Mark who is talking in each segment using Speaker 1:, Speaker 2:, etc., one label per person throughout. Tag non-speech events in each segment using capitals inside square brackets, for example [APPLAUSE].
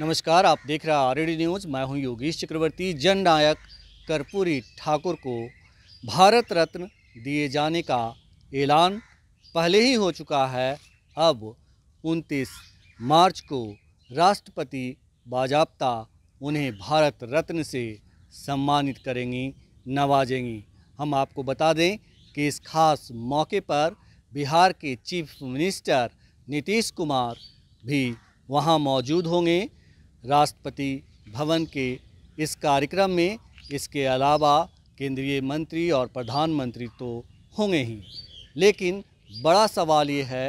Speaker 1: नमस्कार आप देख रहे हैं आर न्यूज़ मैं हूं योगेश चक्रवर्ती जननायक कर्पूरी ठाकुर को भारत रत्न दिए जाने का ऐलान पहले ही हो चुका है अब 29 मार्च को राष्ट्रपति बाजाबता उन्हें भारत रत्न से सम्मानित करेंगी नवाजेंगी हम आपको बता दें कि इस खास मौके पर बिहार के चीफ मिनिस्टर नीतीश कुमार भी वहाँ मौजूद होंगे राष्ट्रपति भवन के इस कार्यक्रम में इसके अलावा केंद्रीय मंत्री और प्रधानमंत्री तो होंगे ही लेकिन बड़ा सवाल ये है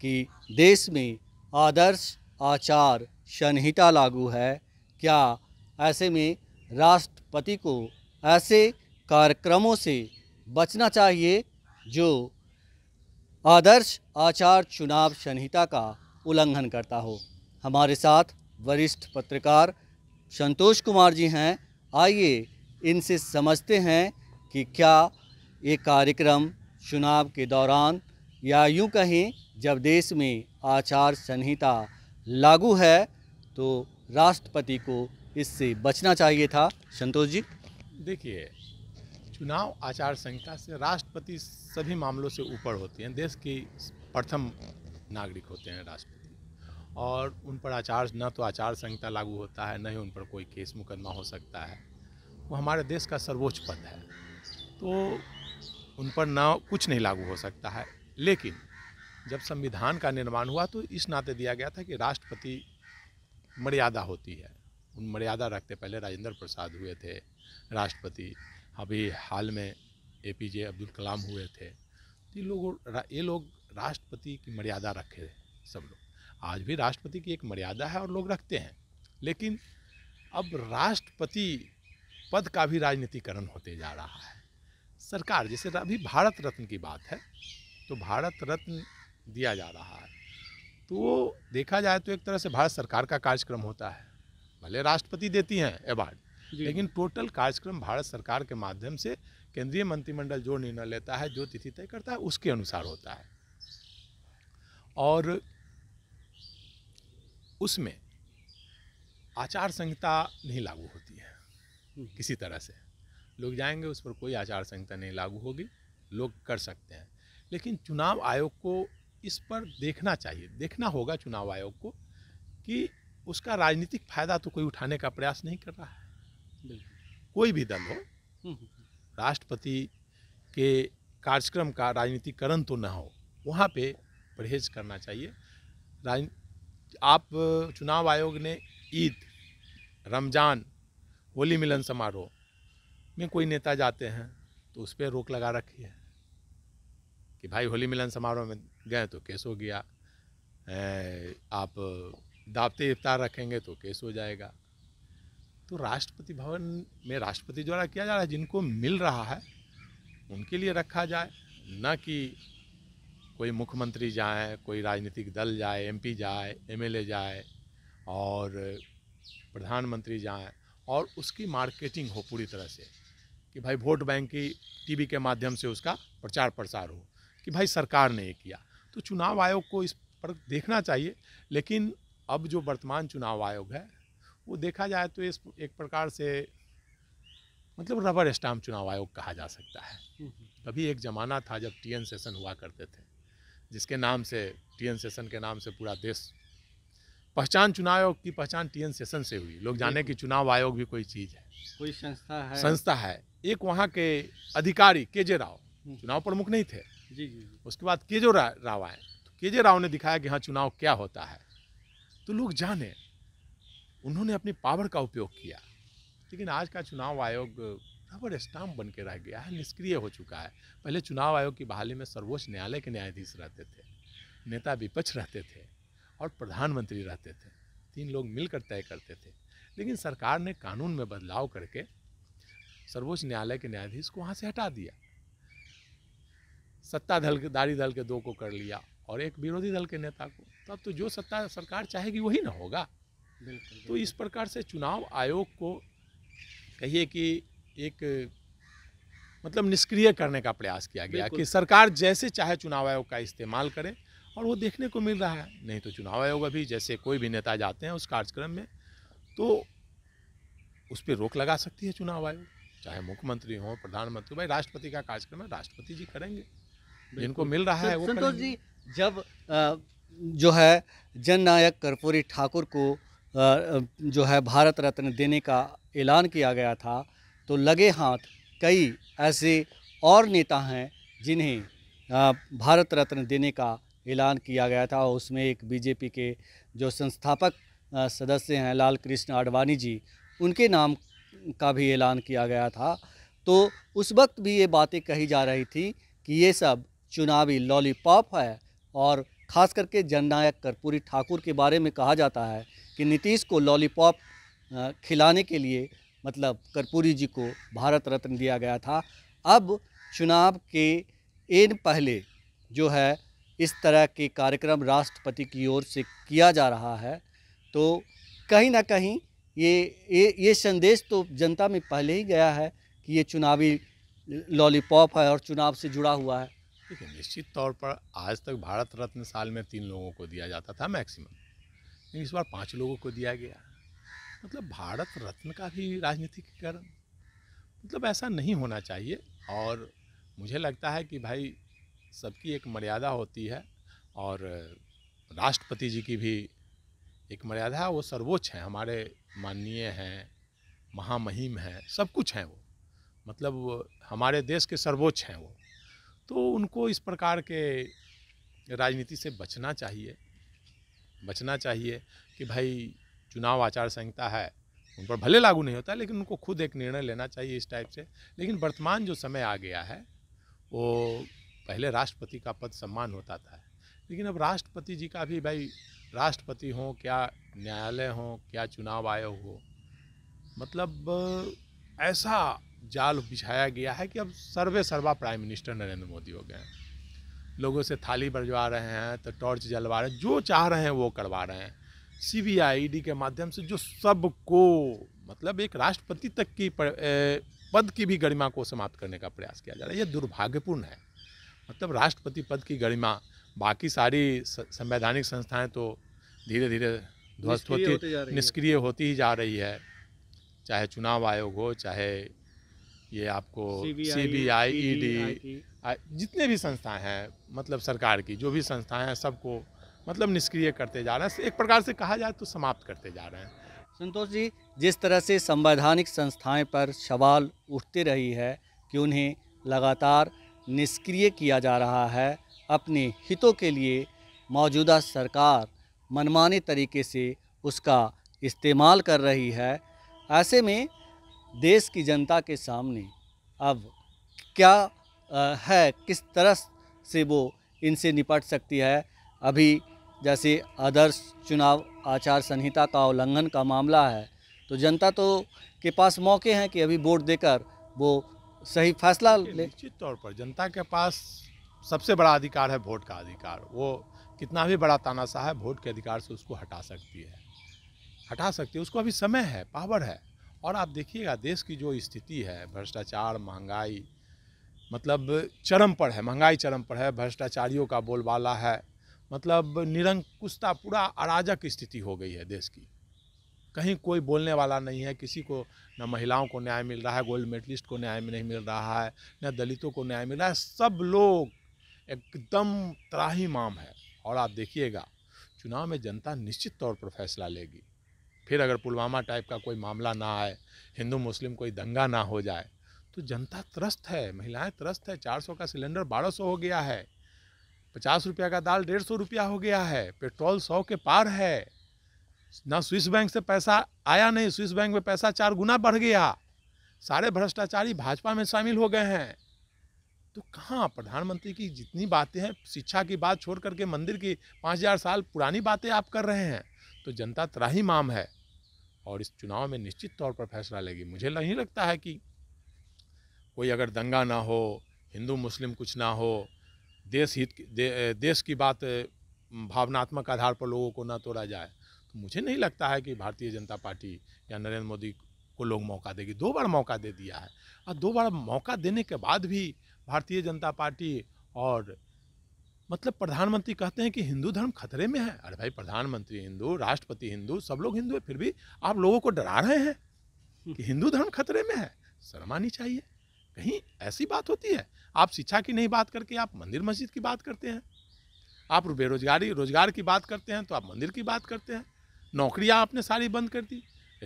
Speaker 1: कि देश में आदर्श आचार संहिता लागू है क्या ऐसे में राष्ट्रपति को ऐसे कार्यक्रमों से बचना चाहिए जो आदर्श आचार चुनाव संहिता का उल्लंघन करता हो हमारे साथ वरिष्ठ पत्रकार संतोष कुमार जी हैं आइए इनसे समझते हैं कि क्या ये कार्यक्रम चुनाव के दौरान या यूं कहें जब देश में आचार संहिता लागू है तो राष्ट्रपति को इससे बचना चाहिए था
Speaker 2: संतोष जी देखिए चुनाव आचार संहिता से राष्ट्रपति सभी मामलों से ऊपर होते हैं देश की प्रथम नागरिक होते हैं राष्ट्रपति और उन पर आचार न तो आचार संहिता लागू होता है न ही उन पर कोई केस मुकदमा हो सकता है वो हमारे देश का सर्वोच्च पद है तो उन पर ना कुछ नहीं लागू हो सकता है लेकिन जब संविधान का निर्माण हुआ तो इस नाते दिया गया था कि राष्ट्रपति मर्यादा होती है उन मर्यादा रखते पहले राजेंद्र प्रसाद हुए थे राष्ट्रपति अभी हाल में ए पी जे अब्दुल कलाम हुए थे तो ये लोग ये लोग राष्ट्रपति की मर्यादा रखे सब लोग आज भी राष्ट्रपति की एक मर्यादा है और लोग रखते हैं लेकिन अब राष्ट्रपति पद का भी राजनीतिकरण होते जा रहा है सरकार जैसे अभी भारत रत्न की बात है तो भारत रत्न दिया जा रहा है तो देखा जाए तो एक तरह से भारत सरकार का कार्यक्रम होता है भले राष्ट्रपति देती हैं अवार्ड लेकिन टोटल कार्यक्रम भारत सरकार के माध्यम से केंद्रीय मंत्रिमंडल जो निर्णय लेता है जो तिथि तय करता है उसके अनुसार होता है और उसमें आचार संहिता नहीं लागू होती है हम्म। किसी तरह से लोग जाएंगे उस पर कोई आचार संहिता नहीं लागू होगी लोग कर सकते हैं लेकिन चुनाव आयोग को इस पर देखना चाहिए देखना होगा चुनाव आयोग को कि उसका राजनीतिक फायदा तो कोई उठाने का प्रयास नहीं कर रहा है कोई भी दल हो हम्म, हम्म, राष्ट्रपति के कार्यक्रम का राजनीतिकरण तो ना हो वहाँ पे परहेज करना चाहिए राज आप चुनाव आयोग ने ईद रमज़ान होली मिलन समारोह में कोई नेता जाते हैं तो उस पर रोक लगा रखी है कि भाई होली मिलन समारोह में गए तो केस हो गया आप दावते इफ्तार रखेंगे तो केस हो जाएगा तो राष्ट्रपति भवन में राष्ट्रपति द्वारा किया जा रहा है जिनको मिल रहा है उनके लिए रखा जाए न कि कोई मुख्यमंत्री जाए कोई राजनीतिक दल जाए एमपी जाए एमएलए जाए और प्रधानमंत्री जाए और उसकी मार्केटिंग हो पूरी तरह से कि भाई वोट बैंक की टीवी के माध्यम से उसका प्रचार प्रसार हो कि भाई सरकार ने ये किया तो चुनाव आयोग को इस पर देखना चाहिए लेकिन अब जो वर्तमान चुनाव आयोग है वो देखा जाए तो इस एक प्रकार से मतलब रबर स्टाम्प चुनाव आयोग कहा जा सकता है कभी हम्म, हम्म। एक ज़माना था जब टी एन सेशन हुआ करते थे जिसके नाम से टी सेशन के नाम से पूरा देश पहचान चुनाव आयोग की पहचान टी सेशन से हुई लोग जाने कि चुनाव आयोग भी कोई चीज़ है कोई संस्था है संस्था है एक वहाँ के अधिकारी के जे राव हम्म। चुनाव प्रमुख नहीं थे जी जी उसके बाद के जो रा, राव आए तो के जे राव ने दिखाया कि हाँ चुनाव क्या होता है तो लोग जाने उन्होंने अपनी पावर का उपयोग किया लेकिन आज का चुनाव आयोग रबर स्टाम्प बन के रह गया है निष्क्रिय हो चुका है पहले चुनाव आयोग की बहाली में सर्वोच्च न्यायालय के न्यायाधीश रहते थे नेता विपक्ष रहते थे और प्रधानमंत्री रहते थे तीन लोग मिलकर तय करते थे लेकिन सरकार ने कानून में बदलाव करके सर्वोच्च न्यायालय के न्यायाधीश को वहाँ से हटा दिया सत्ता दल के दारी दल के दो को कर लिया और एक विरोधी दल के नेता को तब तो, तो जो सत्ता सरकार चाहेगी वही ना होगा तो इस प्रकार से चुनाव आयोग को कहिए कि एक मतलब निष्क्रिय करने का प्रयास किया गया कि सरकार जैसे चाहे चुनाव आयोग का इस्तेमाल करे और वो देखने को मिल रहा है नहीं तो चुनाव आयोग अभी जैसे कोई भी नेता जाते हैं उस कार्यक्रम में तो उस पर रोक लगा सकती है चुनाव आयोग चाहे मुख्यमंत्री हो प्रधानमंत्री भाई राष्ट्रपति का कार्यक्रम है राष्ट्रपति जी करेंगे जिनको मिल रहा है वो संतोष जी जब
Speaker 1: जो है जननायक कर्पूरी ठाकुर को जो है भारत रत्न देने का ऐलान किया गया था तो लगे हाथ कई ऐसे और नेता हैं जिन्हें भारत रत्न देने का ऐलान किया गया था उसमें एक बीजेपी के जो संस्थापक सदस्य हैं लाल कृष्ण आडवाणी जी उनके नाम का भी ऐलान किया गया था तो उस वक्त भी ये बातें कही जा रही थी कि ये सब चुनावी लॉलीपॉप है और ख़ास करके जननायक कर्पूरी ठाकुर के बारे में कहा जाता है कि नीतीश को लॉलीपॉप खिलाने के लिए मतलब कर्पूरी जी को भारत रत्न दिया गया था अब चुनाव के इन पहले जो है इस तरह के कार्यक्रम राष्ट्रपति की ओर से किया जा रहा है तो कहीं ना कहीं ये ये ये संदेश तो जनता में पहले ही गया है कि ये चुनावी लॉलीपॉप है और चुनाव से जुड़ा हुआ है
Speaker 2: देखिए निश्चित तौर पर आज तक भारत रत्न साल में तीन लोगों को दिया जाता था मैक्सिमम इस बार पाँच लोगों को दिया गया मतलब भारत रत्न का भी राजनीतिकरण मतलब ऐसा नहीं होना चाहिए और मुझे लगता है कि भाई सबकी एक मर्यादा होती है और राष्ट्रपति जी की भी एक मर्यादा है वो सर्वोच्च हैं हमारे माननीय हैं महामहिम हैं सब कुछ हैं वो मतलब वो हमारे देश के सर्वोच्च हैं वो तो उनको इस प्रकार के राजनीति से बचना चाहिए बचना चाहिए कि भाई चुनाव आचार संहिता है
Speaker 1: उन पर भले लागू
Speaker 2: नहीं होता लेकिन उनको खुद एक निर्णय लेना चाहिए इस टाइप से लेकिन वर्तमान जो समय आ गया है वो पहले राष्ट्रपति का पद सम्मान होता था लेकिन अब राष्ट्रपति जी का भी भाई राष्ट्रपति हों क्या न्यायालय हों क्या चुनाव आयोग हो मतलब ऐसा जाल बिछाया गया है कि अब सर्वे सर्वा प्राइम मिनिस्टर नरेंद्र मोदी हो गए हैं लोगों से थाली बजवा रहे हैं तो टॉर्च जलवा रहे हैं जो चाह रहे हैं वो करवा रहे हैं सीबीआईडी e के माध्यम से जो सबको मतलब एक राष्ट्रपति तक की पद की भी गरिमा को समाप्त करने का प्रयास किया जा रहा है यह दुर्भाग्यपूर्ण है मतलब राष्ट्रपति पद की गरिमा बाकी सारी संवैधानिक संस्थाएं तो धीरे धीरे ध्वस्त होती निष्क्रिय होती ही जा रही है चाहे चुनाव आयोग हो चाहे ये आपको C B I E D जितने भी संस्थाएं हैं मतलब सरकार की जो भी संस्थाएं हैं सबको मतलब निष्क्रिय करते जा रहे हैं एक प्रकार से कहा जाए तो समाप्त करते जा रहे हैं संतोष जी जिस तरह से संवैधानिक संस्थाएं पर
Speaker 1: सवाल उठते रही है कि उन्हें लगातार निष्क्रिय किया जा रहा है अपने हितों के लिए मौजूदा सरकार मनमाने तरीके से उसका इस्तेमाल कर रही है ऐसे में देश की जनता के सामने अब क्या है किस तरह से वो इनसे निपट सकती है अभी जैसे आदर्श चुनाव आचार संहिता का उल्लंघन का मामला है तो जनता तो के पास मौके हैं कि अभी
Speaker 2: वोट देकर वो सही फैसला ले निश्चित तौर पर जनता के पास सबसे बड़ा अधिकार है वोट का अधिकार वो कितना भी बड़ा तानाशाह है वोट के अधिकार से उसको हटा सकती है हटा सकती है उसको अभी समय है पावर है और आप देखिएगा देश की जो स्थिति है भ्रष्टाचार महंगाई मतलब चरम पर है महंगाई चरम पर है भ्रष्टाचारियों का बोलबाला है मतलब निरंकुशता पूरा अराजक स्थिति हो गई है देश की कहीं कोई बोलने वाला नहीं है किसी को न महिलाओं को न्याय मिल रहा है गोल्ड मेडलिस्ट को न्याय नहीं मिल रहा है न दलितों को न्याय मिल रहा है सब लोग एकदम त्राही माम है और आप देखिएगा चुनाव में जनता निश्चित तौर पर फैसला लेगी फिर अगर पुलवामा टाइप का कोई मामला ना आए हिंदू मुस्लिम कोई दंगा ना हो जाए तो जनता त्रस्त है महिलाएं त्रस्त है 400 का सिलेंडर 1200 हो गया है पचास रुपया का दाल डेढ़ सौ रुपया हो गया है पेट्रोल सौ के पार है ना स्विस बैंक से पैसा आया नहीं स्विस बैंक में पैसा चार गुना बढ़ गया सारे भ्रष्टाचारी भाजपा में शामिल हो गए हैं तो कहाँ प्रधानमंत्री की जितनी बातें हैं शिक्षा की बात छोड़ करके मंदिर की पाँच हज़ार साल पुरानी बातें आप कर रहे हैं तो जनता त्राही माम है और इस चुनाव में निश्चित तौर पर फैसला लेगी मुझे नहीं लगता है कि कोई अगर दंगा ना हो हिंदू मुस्लिम कुछ ना हो देश हित दे, देश की बात भावनात्मक आधार पर लोगों को न तोड़ा जाए तो मुझे नहीं लगता है कि भारतीय जनता पार्टी या नरेंद्र मोदी को लोग मौका देगी दो बार मौका दे दिया है और दो बार मौका देने के बाद भी भारतीय जनता पार्टी और मतलब प्रधानमंत्री कहते हैं कि हिंदू धर्म खतरे में है अरे भाई प्रधानमंत्री हिंदू राष्ट्रपति हिंदू सब लोग हिंदू है फिर भी आप लोगों को डरा रहे हैं कि हिंदू धर्म खतरे में है शर्मानी चाहिए कहीं ऐसी बात होती है आप शिक्षा की नहीं बात करके आप मंदिर मस्जिद की बात करते हैं आप बेरोजगारी रोजगार की बात करते हैं तो आप मंदिर की बात करते हैं नौकरियां आपने सारी बंद कर दी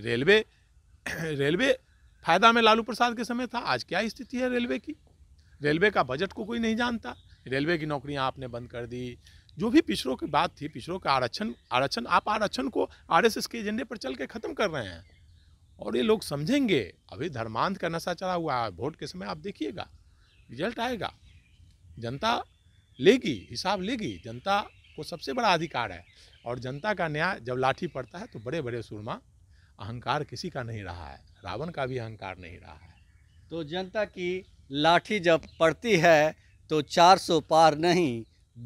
Speaker 2: रेलवे [CLEARS THROAT] रेलवे फायदा में लालू प्रसाद के समय था आज क्या स्थिति है रेलवे की रेलवे का बजट को कोई नहीं जानता रेलवे की नौकरियां आपने बंद कर दी जो भी पिछड़ों की बात थी पिछड़ों का आरक्षण आरक्षण आप आरक्षण को आरएसएस के एजेंडे पर चल के ख़त्म कर रहे हैं और ये लोग समझेंगे अभी धर्मांत का नशा चला हुआ है वोट के समय आप देखिएगा रिजल्ट आएगा जनता लेगी हिसाब लेगी जनता को सबसे बड़ा अधिकार है और जनता का न्याय जब लाठी पड़ता है तो बड़े बड़े सुरमा अहंकार किसी का नहीं रहा है रावण का भी अहंकार नहीं रहा है
Speaker 1: तो जनता की लाठी जब पड़ती है तो 400 पार नहीं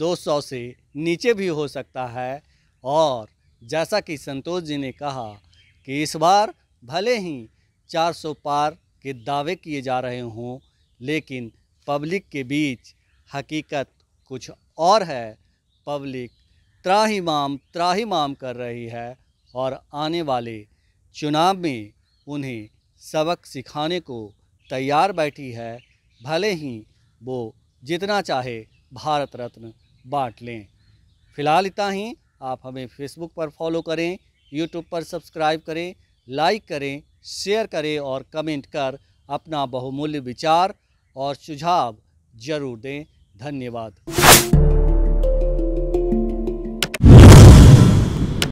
Speaker 1: 200 से नीचे भी हो सकता है और जैसा कि संतोष जी ने कहा कि इस बार भले ही 400 पार के दावे किए जा रहे हों लेकिन पब्लिक के बीच हकीकत कुछ और है पब्लिक त्राही माम त्राही माम कर रही है और आने वाले चुनाव में उन्हें सबक सिखाने को तैयार बैठी है भले ही वो जितना चाहे भारत रत्न बांट लें फ़िलहाल इतना ही आप हमें फेसबुक पर फॉलो करें यूट्यूब पर सब्सक्राइब करें लाइक करें शेयर करें और कमेंट कर अपना बहुमूल्य विचार और सुझाव जरूर दें धन्यवाद